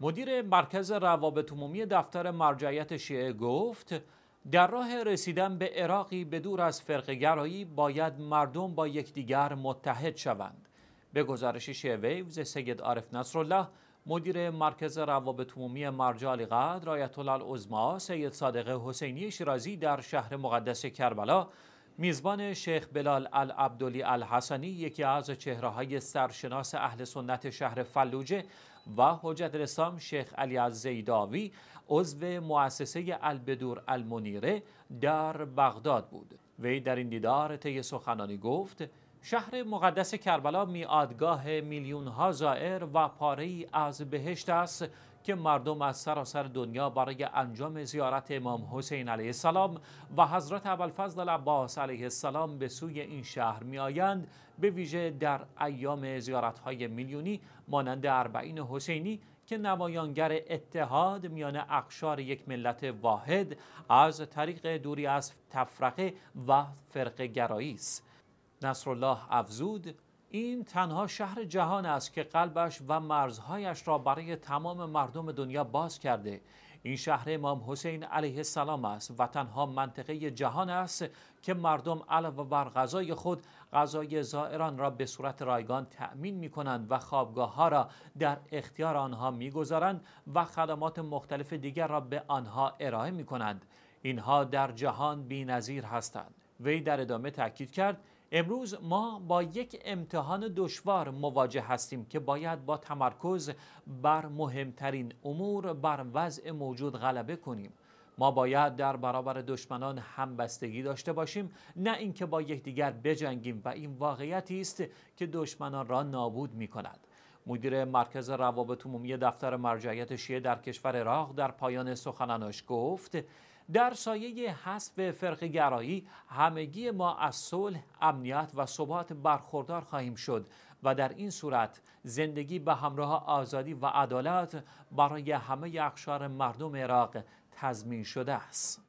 مدیر مرکز روابط عمومی دفتر مرجعیت شیعه گفت در راه رسیدن به عراقی به دور از فرقه‌گرایی باید مردم با یکدیگر متحد شوند به گزارش شیعه ویوز سید عارف نصرالله مدیر مرکز روابط عمومی مرجع قدر آیت سید صادق حسینی شیرازی در شهر مقدس کربلا میزبان شیخ بلال العبدلی الحسنی یکی از چهره های سرشناس اهل سنت شهر فلوجه و حجت رسام شیخ علی زیداوی، عضو مؤسسه البدور المنیره در بغداد بود وی در این دیدار طی سخنانی گفت شهر مقدس کربلا میادگاه میلیون ها زائر و پاره از بهشت است که مردم از سراسر دنیا برای انجام زیارت امام حسین علیه السلام و حضرت فضل عباس علیه السلام به سوی این شهر می آیند به ویژه در ایام زیارت های میلیونی مانند اربعین حسینی که نمایانگر اتحاد میان اقشار یک ملت واحد از طریق دوری از تفرقه و فرقه گرایی است نصرالله افزود این تنها شهر جهان است که قلبش و مرزهایش را برای تمام مردم دنیا باز کرده این شهر امام حسین علیه السلام است و تنها منطقه جهان است که مردم علاوه بر غذای خود غذای زائران را به صورت رایگان تأمین می کنند و خوابگاه ها را در اختیار آنها می گذارند و خدمات مختلف دیگر را به آنها ارائه می کنند اینها در جهان بی هستند وی در ادامه تاکید کرد امروز ما با یک امتحان دشوار مواجه هستیم که باید با تمرکز بر مهمترین امور بر وضع موجود غلبه کنیم ما باید در برابر دشمنان همبستگی داشته باشیم نه اینکه با یکدیگر بجنگیم و این واقعیتی است که دشمنان را نابود می کند مدیر مرکز روابط عمومی دفتر مرجعیت شیعه در کشور عراق در پایان سخنانش گفت در سایه حذف فرق گرایی همگی ما از صلح، امنیت و ثبات برخوردار خواهیم شد و در این صورت زندگی به همراه آزادی و عدالت برای همه اقشار مردم عراق تضمین شده است.